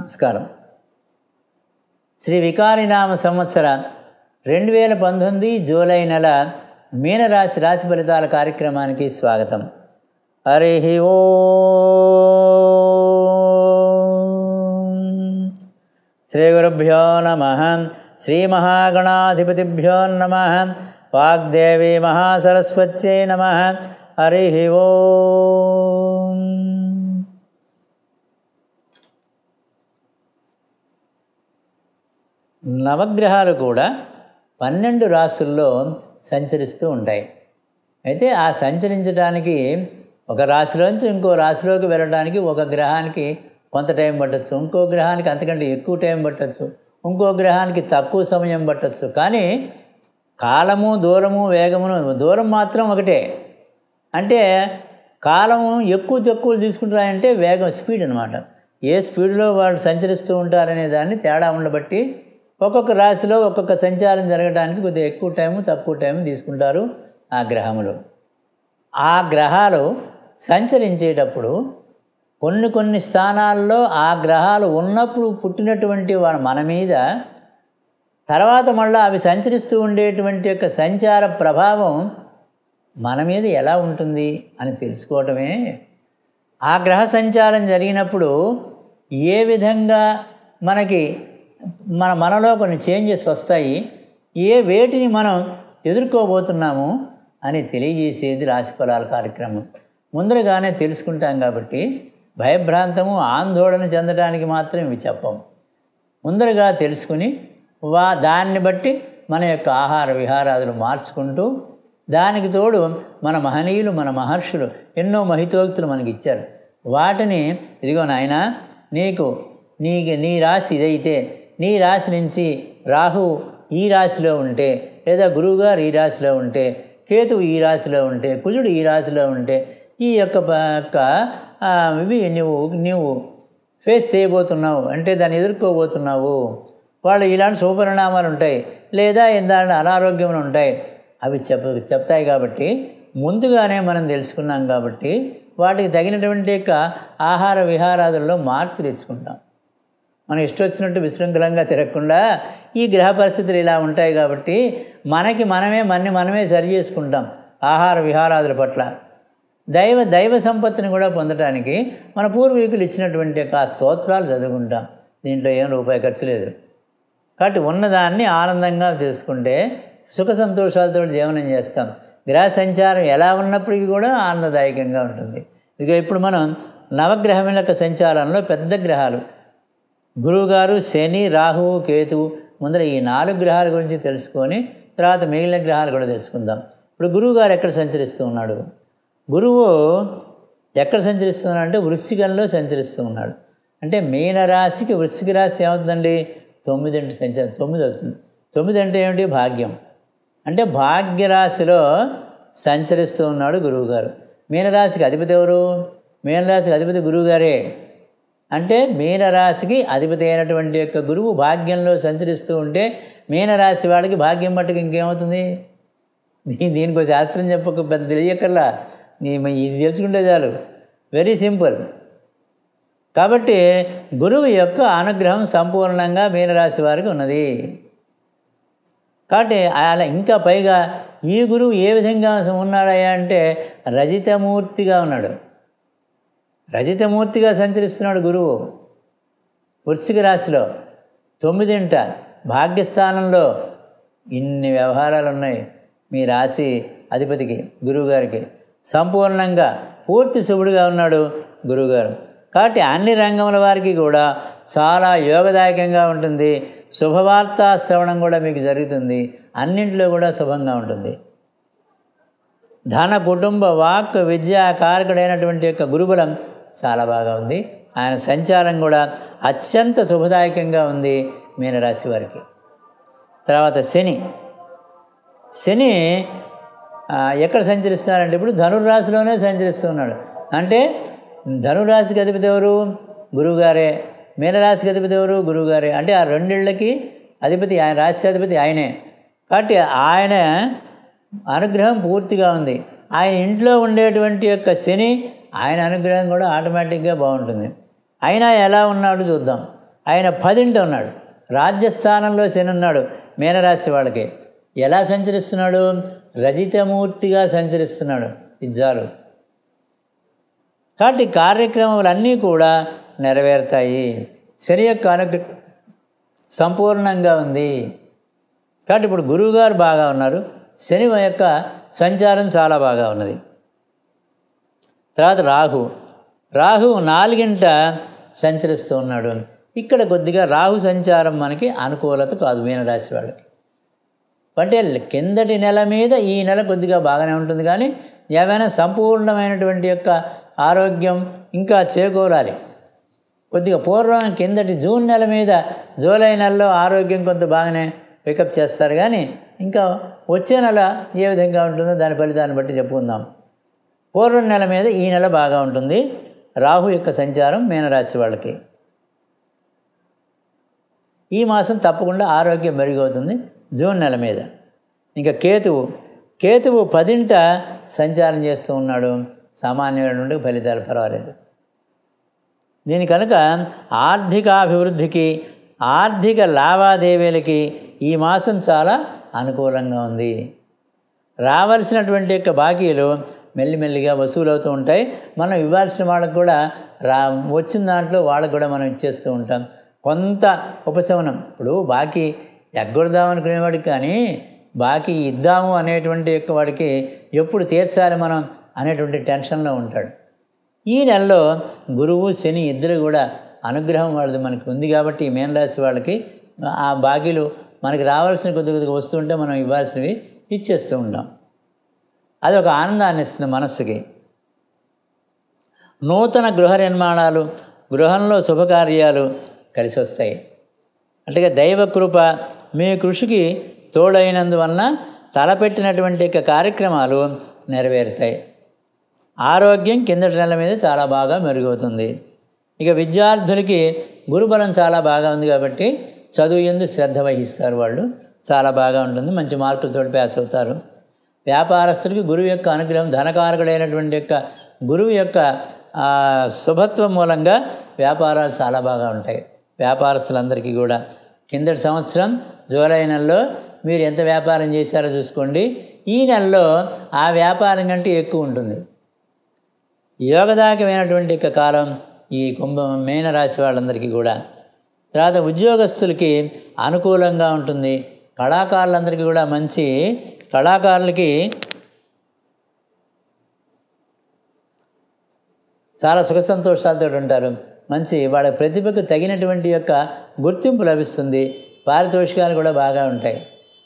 నమస్కారం శ్రీ వికారి నామ సంవత్సర రెండు వేల పంతొమ్మిది జూలై నెల మీనరాశి రాశి ఫలితాల కార్యక్రమానికి స్వాగతం హరి ఓ శ్రీ గురుభ్యో నమ శ్రీ మహాగణాధిపతిభ్యో నమ వాగ్దేవి మహాసరస్వత్యై నమ హరి ఓ నవగ్రహాలు కూడా పన్నెండు రాసుల్లో సంచరిస్తూ ఉంటాయి అయితే ఆ సంచరించడానికి ఒక రాశిలోంచి ఇంకో రాశిలోకి వెళ్ళడానికి ఒక గ్రహానికి కొంత టైం పట్టచ్చు ఇంకో గ్రహానికి అంతకంటే ఎక్కువ టైం పట్టచ్చు ఇంకో గ్రహానికి తక్కువ సమయం పట్టచ్చు కానీ కాలము దూరము వేగమును దూరం మాత్రం ఒకటే అంటే కాలం ఎక్కువ తక్కువ తీసుకుంటారంటే వేగం స్పీడ్ అనమాట ఏ స్పీడ్లో వాళ్ళు సంచరిస్తూ ఉంటారనే దాన్ని తేడా ఉండబట్టి ఒక్కొక్క రాశిలో ఒక్కొక్క సంచారం జరగడానికి కొద్దిగా ఎక్కువ టైం తక్కువ టైం తీసుకుంటారు ఆ గ్రహములు ఆ గ్రహాలు సంచరించేటప్పుడు కొన్ని కొన్ని స్థానాల్లో ఆ గ్రహాలు ఉన్నప్పుడు పుట్టినటువంటి మన మీద తర్వాత మళ్ళీ అవి సంచరిస్తూ ఉండేటువంటి యొక్క సంచార ప్రభావం మన మీద ఎలా ఉంటుంది అని తెలుసుకోవటమే ఆ గ్రహ సంచారం జరిగినప్పుడు ఏ విధంగా మనకి మన మనలో కొన్ని చేంజెస్ వస్తాయి ఏ వేటిని మనం ఎదుర్కోబోతున్నాము అని తెలియజేసేది ఫలాల కార్యక్రమం ముందరగానే తెలుసుకుంటాం కాబట్టి భయభ్రాంతము ఆందోళన చెందడానికి మాత్రం ఇవి చెప్పము ముందరగా తెలుసుకుని వా దాన్ని బట్టి మన యొక్క ఆహార విహారాదులు మార్చుకుంటూ దానికి తోడు మన మహనీయులు మన మహర్షులు ఎన్నో మహితోక్తులు మనకి ఇచ్చారు వాటిని ఇదిగో నాయన నీకు నీ నీ రాశి ఇదైతే నీ రాశి నుంచి రాహు ఈ రాశిలో ఉంటే లేదా గురువుగారు ఈ రాశిలో ఉంటే కేతువు ఈ రాశిలో ఉంటే కుజుడు ఈ రాశిలో ఉంటే ఈ యొక్క ఇవి నువ్వు నువ్వు ఫేస్ చేయబోతున్నావు అంటే దాన్ని ఎదుర్కోబోతున్నావు వాళ్ళు ఇలాంటి శుభపరిణామాలు ఉంటాయి లేదా దాని అనారోగ్యములు ఉంటాయి అవి చెప్ చెప్తాయి కాబట్టి ముందుగానే మనం తెలుసుకున్నాం కాబట్టి వాటికి తగినటువంటి యొక్క ఆహార విహారాదుల్లో మార్పు తెచ్చుకుంటాం మనం ఇష్టం వచ్చినట్టు విశృంఖలంగా తిరగకుండా ఈ గ్రహ పరిస్థితులు ఇలా ఉంటాయి కాబట్టి మనకి మనమే మన్ని మనమే సరి చేసుకుంటాం ఆహార విహారాదుల పట్ల దైవ దైవ సంపత్తిని కూడా పొందడానికి మన పూర్వీకులు ఇచ్చినటువంటి ఆ స్తోత్రాలు చదువుకుంటాం దీంట్లో ఏం రూపాయి ఖర్చు లేదు కాబట్టి ఉన్నదాన్ని ఆనందంగా తెలుసుకుంటే సుఖ సంతోషాలతో జీవనం చేస్తాం గ్రహ సంచారం ఎలా ఉన్నప్పటికీ కూడా ఆనందదాయకంగా ఉంటుంది ఇక ఇప్పుడు మనం నవగ్రహముల యొక్క సంచారంలో పెద్ద గ్రహాలు గురువుగారు శని రాహువు కేతువు ముందర ఈ నాలుగు గ్రహాల గురించి తెలుసుకొని తర్వాత మిగిలిన గ్రహాలు కూడా తెలుసుకుందాం ఇప్పుడు గురువుగారు ఎక్కడ సంచరిస్తూ ఉన్నాడు గురువు ఎక్కడ సంచరిస్తున్నాడు అంటే వృశ్చికంలో సంచరిస్తూ ఉన్నాడు అంటే మీనరాశికి వృశ్చిక రాశి ఏమవుతుందండి తొమ్మిది అంటే తొమ్మిది అవుతుంది తొమ్మిది అంటే ఏమిటి భాగ్యం అంటే భాగ్యరాశిలో సంచరిస్తూ ఉన్నాడు గురువుగారు మీనరాశికి అధిపతి ఎవరు మీనరాశికి అధిపతి గురువుగారే అంటే మీనరాశికి అధిపతి అయినటువంటి యొక్క గురువు భాగ్యంలో సంచరిస్తూ ఉంటే మీనరాశి వాళ్ళకి భాగ్యం పట్టుకు ఇంకేమవుతుంది దీనికి శాస్త్రం చెప్పక పెద్ద తెలియకల్లా ఇది తెలుసుకుంటే చాలు వెరీ సింపుల్ కాబట్టి గురువు యొక్క అనుగ్రహం సంపూర్ణంగా మీనరాశి వారికి ఉన్నది కాబట్టి అలా ఇంకా పైగా ఈ గురువు ఏ విధంగా ఉన్నాడయ్యా అంటే రజితమూర్తిగా ఉన్నాడు రజతమూర్తిగా సంచరిస్తున్నాడు గురువు వృశ్చిక రాశిలో తొమ్మిదింట భాగ్యస్థానంలో ఇన్ని వ్యవహారాలు ఉన్నాయి మీ రాశి అధిపతికి గురువుగారికి సంపూర్ణంగా పూర్తి శుభుడుగా ఉన్నాడు గురువుగారు కాబట్టి అన్ని రంగముల వారికి కూడా చాలా యోగదాయకంగా ఉంటుంది శుభవార్త శ్రవణం కూడా మీకు జరుగుతుంది అన్నింటిలో కూడా శుభంగా ఉంటుంది ధన కుటుంబ వాక్ విద్యా కారకుడైనటువంటి యొక్క గురుబలం చాలా బాగా ఉంది ఆయన సంచారం కూడా అత్యంత శుభదాయకంగా ఉంది మీనరాశి వారికి తర్వాత శని శని ఎక్కడ సంచరిస్తున్నారంటే ఇప్పుడు ధనుర్రాశిలోనే సంచరిస్తున్నాడు అంటే ధనురాశి అధిపతి ఎవరు గురువుగారే మీనరాశికి అధిపతి ఎవరు గురువుగారే అంటే ఆ రెండిళ్ళకి అధిపతి ఆయన రాశి అధిపతి ఆయనే కాబట్టి ఆయన అనుగ్రహం పూర్తిగా ఉంది ఆయన ఇంట్లో ఉండేటువంటి యొక్క శని ఆయన అనుగ్రహం కూడా ఆటోమేటిక్గా బాగుంటుంది అయినా ఎలా ఉన్నాడు చూద్దాం ఆయన పదింట ఉన్నాడు రాజ్యస్థానంలో శని ఉన్నాడు మీనరాశి వాళ్ళకి ఎలా సంచరిస్తున్నాడు రజితమూర్తిగా సంచరిస్తున్నాడు ఇజ్జాలు కాబట్టి కార్యక్రమాలన్నీ కూడా నెరవేరుతాయి శని యొక్క అనుగ్రహం సంపూర్ణంగా ఉంది కాబట్టి ఇప్పుడు గురువుగారు బాగా ఉన్నారు శని యొక్క సంచారం చాలా బాగా ఉన్నది తర్వాత రాహు రాహు నాలుగింట సంచరిస్తూ ఉన్నాడు ఇక్కడ కొద్దిగా రాహు సంచారం మనకి అనుకూలత కాదు మీనరాశి వాళ్ళకి అంటే కిందటి నెల మీద ఈ నెల కొద్దిగా బాగానే ఉంటుంది కానీ ఏమైనా సంపూర్ణమైనటువంటి యొక్క ఆరోగ్యం ఇంకా చేకూరాలి కొద్దిగా పూర్వం కిందటి జూన్ నెల మీద జూలై నెలలో ఆరోగ్యం కొంత బాగానే పికప్ చేస్తారు కానీ ఇంకా వచ్చే నెల ఏ విధంగా ఉంటుందో దాని ఫలితాన్ని బట్టి చెప్పుకుందాం పూర్వం నెల మీద ఈ నెల బాగా ఉంటుంది రాహు యొక్క సంచారం మీనరాశి వాళ్ళకి ఈ మాసం తప్పకుండా ఆరోగ్యం మెరుగవుతుంది జూన్ నెల మీద ఇంకా కేతువు కేతువు పదింట సంచారం చేస్తూ ఉన్నాడు సామాన్యుల నుండి ఫలితాలు పర్వాలేదు దీని కనుక ఆర్థికాభివృద్ధికి ఆర్థిక లావాదేవీలకి ఈ మాసం చాలా అనుకూలంగా ఉంది రావలసినటువంటి యొక్క బాకీలు మెల్లిమెల్లిగా వసూలవుతూ ఉంటాయి మనం ఇవ్వాల్సిన వాళ్ళకు కూడా రా వచ్చిన దాంట్లో వాళ్ళకు కూడా మనం ఇచ్చేస్తూ ఉంటాం కొంత ఉపశమనం ఇప్పుడు బాకీ ఎగ్గొడదాం అనుకునేవాడికి కానీ బాకీ ఇద్దాము అనేటువంటి యొక్క వాడికి ఎప్పుడు తీర్చాలి మనం అనేటువంటి టెన్షన్లో ఉంటాడు ఈ నెలలో గురువు శని ఇద్దరు కూడా అనుగ్రహం వాళ్ళది మనకి ఉంది కాబట్టి ఈ మేనరాశి వాళ్ళకి ఆ బాకీలు మనకి రావాల్సిన కొద్ది కొద్దిగా వస్తుంటే మనం ఇవ్వాల్సినవి ఇచ్చేస్తూ ఉంటాం అది ఒక ఆనందాన్ని ఇస్తుంది మనస్సుకి నూతన గృహ నిర్మాణాలు గృహంలో శుభకార్యాలు కలిసి వస్తాయి అట్లాగే దైవకృప మీ కృషికి తోడైనందువలన తలపెట్టినటువంటి కార్యక్రమాలు నెరవేరుతాయి ఆరోగ్యం కిందటి నెల మీద చాలా బాగా మెరుగవుతుంది ఇక విద్యార్థులకి గురుబలం చాలా బాగా ఉంది కాబట్టి చదువు ఎందుకు శ్రద్ధ వహిస్తారు వాళ్ళు చాలా బాగా ఉంటుంది మంచి మార్కులతో పాస్ అవుతారు వ్యాపారస్తుడికి గురువు యొక్క అనుగ్రహం ధనకారకుడైనటువంటి యొక్క గురువు యొక్క శుభత్వం మూలంగా వ్యాపారాలు చాలా బాగా ఉంటాయి వ్యాపారస్తులందరికీ కూడా కిందటి సంవత్సరం జూలై నెలలో మీరు ఎంత వ్యాపారం చేశారో చూసుకోండి ఈ నెలలో ఆ వ్యాపారం కంటే ఎక్కువ ఉంటుంది యోగదాయకమైనటువంటి యొక్క కాలం ఈ కుంభం మీన రాశి వాళ్ళందరికీ కూడా తర్వాత ఉద్యోగస్తులకి అనుకూలంగా ఉంటుంది కళాకారులందరికీ కూడా మంచి కళాకారులకి చాలా సుఖ సంతోషాలతో ఉంటారు మంచి వాళ్ళ ప్రతిభకు తగినటువంటి యొక్క గుర్తింపు లభిస్తుంది పారితోషికాలు కూడా బాగా ఉంటాయి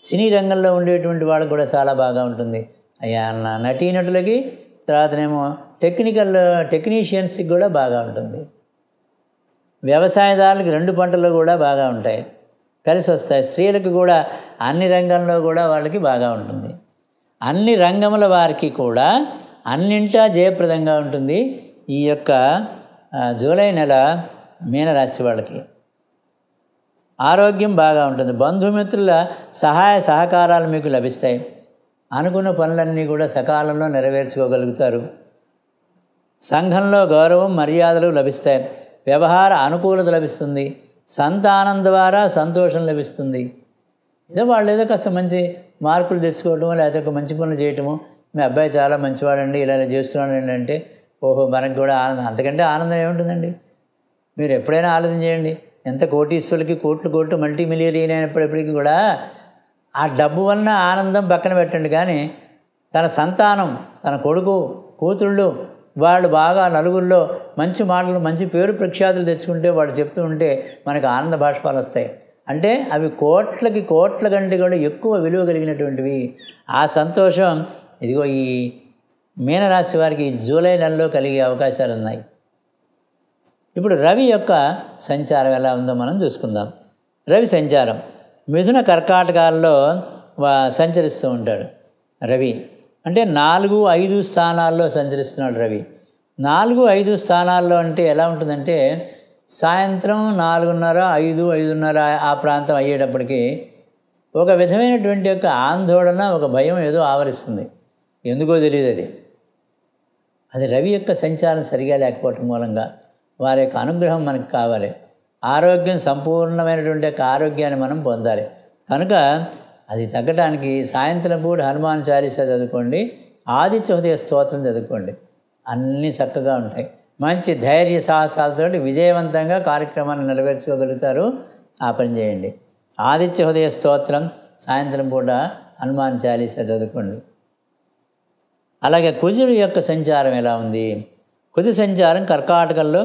సినీ రంగంలో ఉండేటువంటి వాళ్ళకు కూడా చాలా బాగా ఉంటుంది అయ్యా నటీనటులకి తర్వాతనేమో టెక్నికల్ టెక్నీషియన్స్కి కూడా బాగా ఉంటుంది వ్యవసాయదారులకి రెండు పంటలు కూడా బాగా ఉంటాయి కలిసి వస్తాయి స్త్రీలకు కూడా అన్ని రంగంలో కూడా వాళ్ళకి బాగా ఉంటుంది అన్ని రంగముల వారికి కూడా అన్నింటా జయప్రదంగా ఉంటుంది ఈ యొక్క జూలై నెల మీనరాశి వాళ్ళకి ఆరోగ్యం బాగా ఉంటుంది బంధుమిత్రుల సహాయ సహకారాలు మీకు లభిస్తాయి అనుకున్న పనులన్నీ కూడా సకాలంలో నెరవేర్చుకోగలుగుతారు సంఘంలో గౌరవం మర్యాదలు లభిస్తాయి వ్యవహార అనుకూలత లభిస్తుంది సంతానం ద్వారా సంతోషం లభిస్తుంది ఏదో వాళ్ళు ఏదో కాస్త మంచి మార్కులు తెచ్చుకోవటము లేకపోతే ఒక మంచి పనులు చేయటము మీ అబ్బాయి చాలా మంచివాడండి ఇలా ఇలా చేస్తున్నాడండి అంటే ఓహో మనకు కూడా ఆనందం అంతకంటే ఆనందం ఏముంటుందండి మీరు ఎప్పుడైనా ఆలోచన చేయండి ఎంత కోటీశ్వరులకి కోట్లు కోట్లు మల్టీ మిలియన్ అయినప్పటికీ కూడా ఆ డబ్బు వలన ఆనందం పక్కన పెట్టండి కానీ తన సంతానం తన కొడుకు కూతుళ్ళు వాళ్ళు బాగా నలుగురిలో మంచి మాటలు మంచి పేరు ప్రఖ్యాతులు తెచ్చుకుంటే వాళ్ళు చెప్తూ ఉంటే మనకు ఆనంద భాష్పాలు వస్తాయి అంటే అవి కోట్లకి కోట్ల కంటే కూడా ఎక్కువ విలువ కలిగినటువంటివి ఆ సంతోషం ఇదిగో ఈ మీనరాశి వారికి జూలై నెలలో కలిగే అవకాశాలు ఉన్నాయి ఇప్పుడు రవి యొక్క సంచారం ఎలా ఉందో మనం చూసుకుందాం రవి సంచారం మిథున కర్కాటకాల్లో సంచరిస్తూ ఉంటాడు రవి అంటే నాలుగు ఐదు స్థానాల్లో సంచరిస్తున్నాడు రవి నాలుగు ఐదు స్థానాల్లో అంటే ఎలా ఉంటుందంటే సాయంత్రం నాలుగున్నర ఐదు ఐదున్నర ఆ ప్రాంతం అయ్యేటప్పటికి ఒక విధమైనటువంటి యొక్క ఆందోళన ఒక భయం ఏదో ఆవరిస్తుంది ఎందుకో తెలియదు అది అది రవి యొక్క సంచారం సరిగా లేకపోవటం మూలంగా వారి యొక్క అనుగ్రహం మనకు కావాలి ఆరోగ్యం సంపూర్ణమైనటువంటి యొక్క ఆరోగ్యాన్ని మనం పొందాలి కనుక అది తగ్గడానికి సాయంత్రం పూట హనుమాన్ చాలీస చదువుకోండి ఆదిత్య ఉదయ స్తోత్రం చదువుకోండి అన్నీ చక్కగా ఉంటాయి మంచి ధైర్య సాహసాలతో విజయవంతంగా కార్యక్రమాన్ని నెరవేర్చుకోగలుగుతారు ఆ పని చేయండి ఆదిత్య హృదయ స్తోత్రం సాయంత్రం పూట హనుమాన్ చాలీస చదువుకోండి అలాగే కుజుడి యొక్క సంచారం ఎలా ఉంది కుజు సంచారం కర్కాటకంలో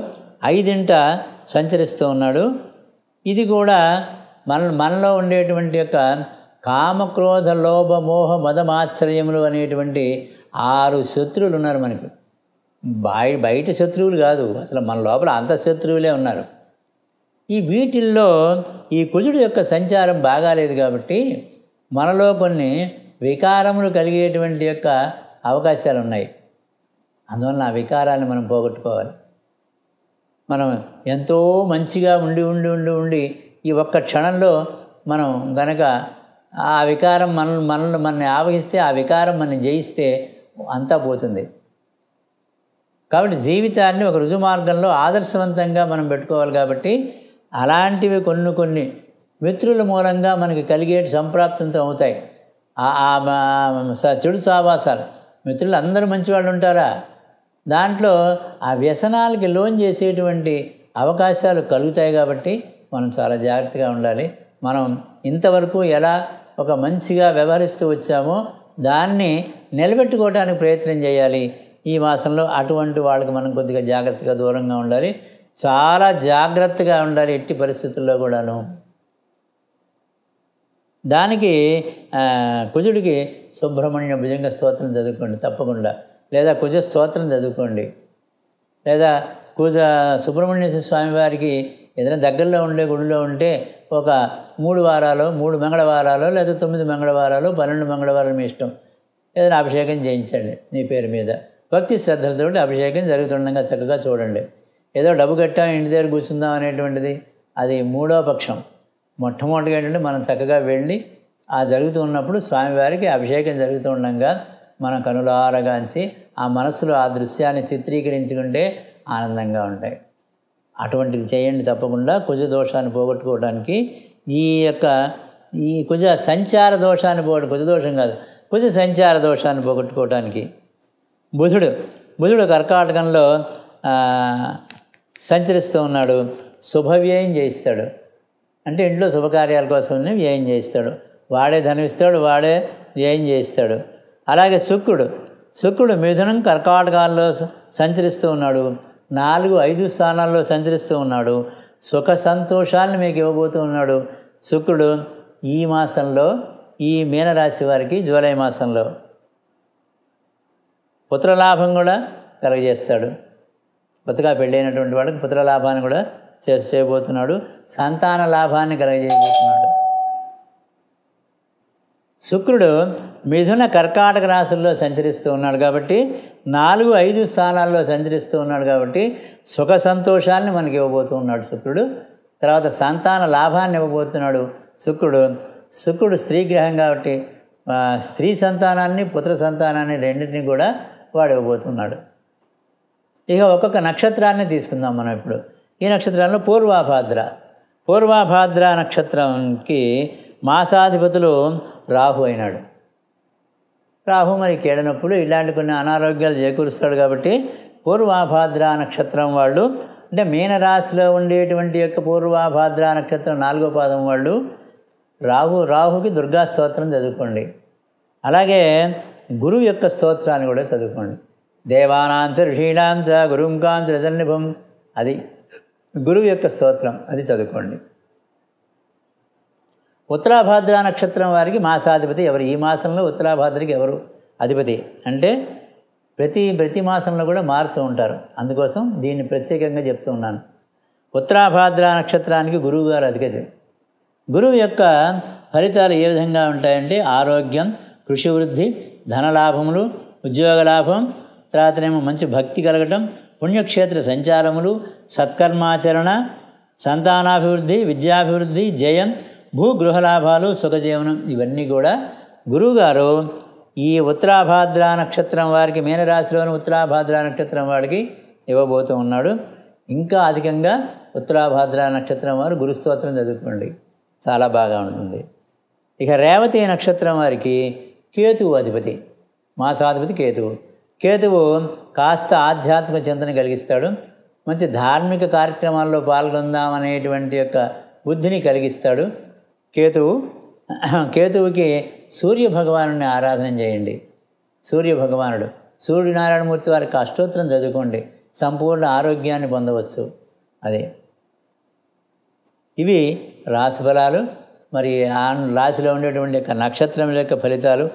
ఐదింట సంచరిస్తూ ఉన్నాడు ఇది కూడా మన మనలో ఉండేటువంటి యొక్క కామక్రోధ లోభ మోహ మదమాశ్రయములు అనేటువంటి ఆరు శత్రువులు ఉన్నారు మనకి బాయ్ బయట శత్రువులు కాదు అసలు మన లోపల అంత శత్రువులే ఉన్నారు ఈ వీటిల్లో ఈ కుజుడు యొక్క సంచారం బాగాలేదు కాబట్టి మనలో కొన్ని వికారములు కలిగేటువంటి యొక్క అవకాశాలు ఉన్నాయి అందువల్ల ఆ వికారాన్ని మనం పోగొట్టుకోవాలి మనం ఎంతో మంచిగా ఉండి ఉండి ఉండి ఉండి ఈ ఒక్క క్షణంలో మనం గనక ఆ వికారం మన మనల్ని మనల్ని ఆవహిస్తే ఆ వికారం మనం జయిస్తే అంతా పోతుంది కాబట్టి జీవితాన్ని ఒక రుజు మార్గంలో ఆదర్శవంతంగా మనం పెట్టుకోవాలి కాబట్టి అలాంటివి కొన్ని కొన్ని మిత్రుల మూలంగా మనకి కలిగే సంప్రాప్తంతో అవుతాయి చెడు సావాసాలు మిత్రులు అందరూ మంచి వాళ్ళు ఉంటారా దాంట్లో ఆ వ్యసనాలకి లోన్ చేసేటువంటి అవకాశాలు కలుగుతాయి కాబట్టి మనం చాలా జాగ్రత్తగా ఉండాలి మనం ఇంతవరకు ఎలా ఒక మంచిగా వ్యవహరిస్తూ వచ్చామో దాన్ని నిలబెట్టుకోవడానికి ప్రయత్నం చేయాలి ఈ మాసంలో అటువంటి వాళ్ళకి మనం కొద్దిగా జాగ్రత్తగా దూరంగా ఉండాలి చాలా జాగ్రత్తగా ఉండాలి ఎట్టి పరిస్థితుల్లో కూడాను దానికి కుజుడికి సుబ్రహ్మణ్య భుజంగ స్తోత్రం చదువుకోండి తప్పకుండా లేదా కుజ స్తోత్రం చదువుకోండి లేదా కుజ సుబ్రహ్మణ్య స్వామి వారికి ఏదైనా దగ్గరలో ఉండే గుడిలో ఉంటే ఒక మూడు వారాలు మూడు మంగళవారాలు లేదా తొమ్మిది మంగళవారాలు పన్నెండు మంగళవారాలు మీ ఇష్టం ఏదైనా అభిషేకం చేయించండి నీ పేరు మీద భక్తి శ్రద్ధలతో అభిషేకం జరుగుతుండగా చక్కగా చూడండి ఏదో డబ్బు కట్టా ఇంటి దగ్గర కూర్చుందాం అనేటువంటిది అది మూడో పక్షం మొట్టమొదటిగా ఏంటంటే మనం చక్కగా వెళ్ళి ఆ జరుగుతూ ఉన్నప్పుడు స్వామివారికి అభిషేకం జరుగుతూ ఉండగా మనం కనులారగాంచి ఆ మనసులో ఆ దృశ్యాన్ని చిత్రీకరించుకుంటే ఆనందంగా ఉంటాయి అటువంటిది చేయండి తప్పకుండా కుజ దోషాన్ని పోగొట్టుకోవడానికి ఈ యొక్క ఈ కుజ సంచార దోషాన్ని పోగొట్టు కుజ దోషం కాదు కుజ సంచార దోషాన్ని పోగొట్టుకోవడానికి బుధుడు బుధుడు కర్కాటకంలో సంచరిస్తూ ఉన్నాడు శుభవ్యయం చేయిస్తాడు అంటే ఇంట్లో శుభకార్యాల కోసమే వ్యయం చేయిస్తాడు వాడే ధనమిస్తాడు వాడే వ్యయం చేయిస్తాడు అలాగే శుక్రుడు శుక్రుడు మిథునం కర్కాటకాల్లో సంచరిస్తూ ఉన్నాడు నాలుగు ఐదు స్థానాల్లో సంచరిస్తూ ఉన్నాడు సుఖ సంతోషాలను మీకు ఇవ్వబోతూ ఉన్నాడు శుక్రుడు ఈ మాసంలో ఈ మీనరాశి వారికి జూలై మాసంలో పుత్రలాభం కూడా కలగజేస్తాడు కొత్తగా పెళ్ళైనటువంటి వాళ్ళకి పుత్రలాభాన్ని కూడా చేయబోతున్నాడు సంతాన లాభాన్ని కలగజేయబోతున్నాడు శుక్రుడు మిథున కర్కాటక రాశుల్లో సంచరిస్తూ ఉన్నాడు కాబట్టి నాలుగు ఐదు స్థానాల్లో సంచరిస్తూ ఉన్నాడు కాబట్టి సుఖ సంతోషాలని మనకి ఇవ్వబోతూ ఉన్నాడు శుక్రుడు తర్వాత సంతాన లాభాన్ని ఇవ్వబోతున్నాడు శుక్రుడు శుక్రుడు స్త్రీ గ్రహం కాబట్టి స్త్రీ సంతానాన్ని పుత్ర సంతానాన్ని రెండింటిని కూడా వాడు ఇవ్వబోతున్నాడు ఇక ఒక్కొక్క నక్షత్రాన్ని తీసుకుందాం మనం ఇప్పుడు ఈ నక్షత్రాల్లో పూర్వాభాద్ర పూర్వాభాద్ర నక్షత్రంకి మాసాధిపతులు రాహు అయినాడు రాహు మరి కేడనప్పుడు ఇలాంటి కొన్ని అనారోగ్యాలు చేకూరుస్తాడు కాబట్టి పూర్వాభాద్ర నక్షత్రం వాళ్ళు అంటే మీనరాశిలో ఉండేటువంటి యొక్క పూర్వాభాద్ర నక్షత్రం నాలుగో పాదం వాళ్ళు రాహు రాహుకి దుర్గా స్తోత్రం చదువుకోండి అలాగే గురువు యొక్క స్తోత్రాన్ని కూడా చదువుకోండి దేవానాంచ ఋషీణాంచ గురుంకాంచ రజన్నిభం అది గురువు యొక్క స్తోత్రం అది చదువుకోండి ఉత్తరాభాద్ర నక్షత్రం వారికి మాసాధిపతి ఎవరు ఈ మాసంలో ఉత్తరాభాద్రకి ఎవరు అధిపతి అంటే ప్రతి ప్రతి మాసంలో కూడా మారుతూ ఉంటారు అందుకోసం దీన్ని ప్రత్యేకంగా చెప్తూ ఉన్నాను ఉత్తరాభాద్ర నక్షత్రానికి గురువు గారు అధిపతి గురువు యొక్క ఫలితాలు ఏ విధంగా ఉంటాయంటే ఆరోగ్యం కృషి వృద్ధి ధనలాభములు ఉద్యోగ లాభం తర్వాతనేమో మంచి భక్తి కలగటం పుణ్యక్షేత్ర సంచారములు సత్కర్మాచరణ సంతానాభివృద్ధి విద్యాభివృద్ధి జయం భూగృహలాభాలు సుఖజీవనం ఇవన్నీ కూడా గురువుగారు ఈ ఉత్తరాభాద్ర నక్షత్రం వారికి మీనరాశిలోని ఉత్తరాభాద్ర నక్షత్రం వాడికి ఇవ్వబోతూ ఉన్నాడు ఇంకా అధికంగా ఉత్తరాభాద్ర నక్షత్రం వారు గురుస్తోత్రం చదువుకోండి చాలా బాగా ఉంటుంది ఇక రేవతి నక్షత్రం వారికి కేతువు అధిపతి మాసాధిపతి కేతువు కేతువు కాస్త ఆధ్యాత్మిక చింతన కలిగిస్తాడు మంచి ధార్మిక కార్యక్రమాల్లో పాల్గొందామనేటువంటి యొక్క బుద్ధిని కలిగిస్తాడు కేతువు కేతువుకి సూర్య భగవాను ఆరాధన చేయండి సూర్య భగవానుడు సూర్యనారాయణమూర్తి వారికి అష్టోత్తరం చదువుకోండి సంపూర్ణ ఆరోగ్యాన్ని పొందవచ్చు అదే ఇవి రాశి ఫలాలు మరి ఆ రాశిలో ఉండేటువంటి యొక్క నక్షత్రం యొక్క ఫలితాలు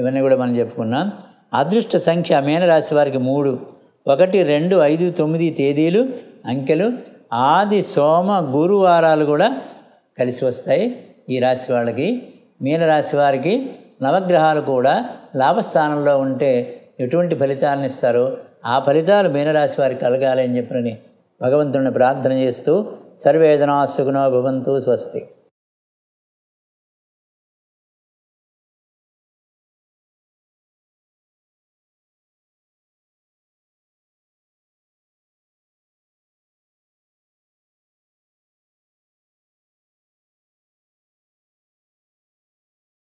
ఇవన్నీ కూడా మనం చెప్పుకున్నాం అదృష్ట సంఖ్య మీనరాశి వారికి మూడు ఒకటి రెండు ఐదు తొమ్మిది తేదీలు అంకెలు ఆది సోమ గురువారాలు కూడా కలిసి వస్తాయి ఈ రాశి వాళ్ళకి మీనరాశి వారికి నవగ్రహాలు కూడా లాభస్థానంలో ఉంటే ఎటువంటి ఫలితాలను ఇస్తారో ఆ ఫలితాలు మీనరాశి వారికి కలగాలి అని చెప్పినని భగవంతుడిని ప్రార్థన చేస్తూ సర్వేదనా సుఖనో భవంతు స్వస్తి